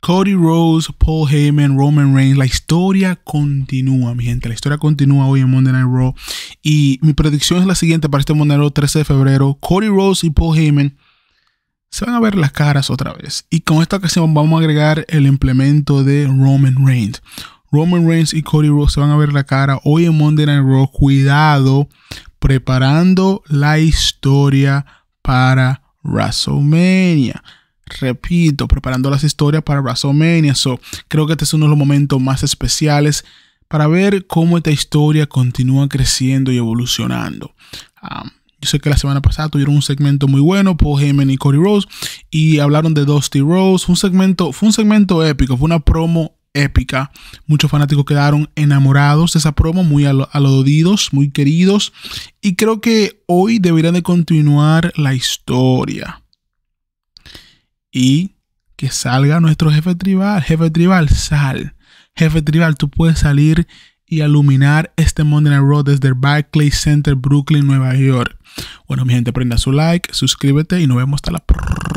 Cody Rose, Paul Heyman, Roman Reigns, la historia continúa, mi gente. La historia continúa hoy en Monday Night Raw. Y mi predicción es la siguiente para este Monday Night Raw 13 de febrero. Cody Rose y Paul Heyman se van a ver las caras otra vez. Y con esta ocasión vamos a agregar el implemento de Roman Reigns. Roman Reigns y Cody Rose se van a ver la cara hoy en Monday Night Raw. Cuidado, preparando la historia para WrestleMania repito, preparando las historias para WrestleMania. So, creo que este es uno de los momentos más especiales para ver cómo esta historia continúa creciendo y evolucionando. Um, yo sé que la semana pasada tuvieron un segmento muy bueno, Paul Heyman y Cody Rose, y hablaron de Dusty Rose. Un segmento, fue un segmento épico, fue una promo épica. Muchos fanáticos quedaron enamorados de esa promo, muy aludidos, muy queridos. Y creo que hoy deberían de continuar la historia y que salga nuestro jefe tribal. Jefe tribal, sal. Jefe tribal, tú puedes salir y iluminar este Monday Night Raw desde el Barclays Center, Brooklyn, Nueva York. Bueno, mi gente, prenda su like, suscríbete y nos vemos hasta la próxima.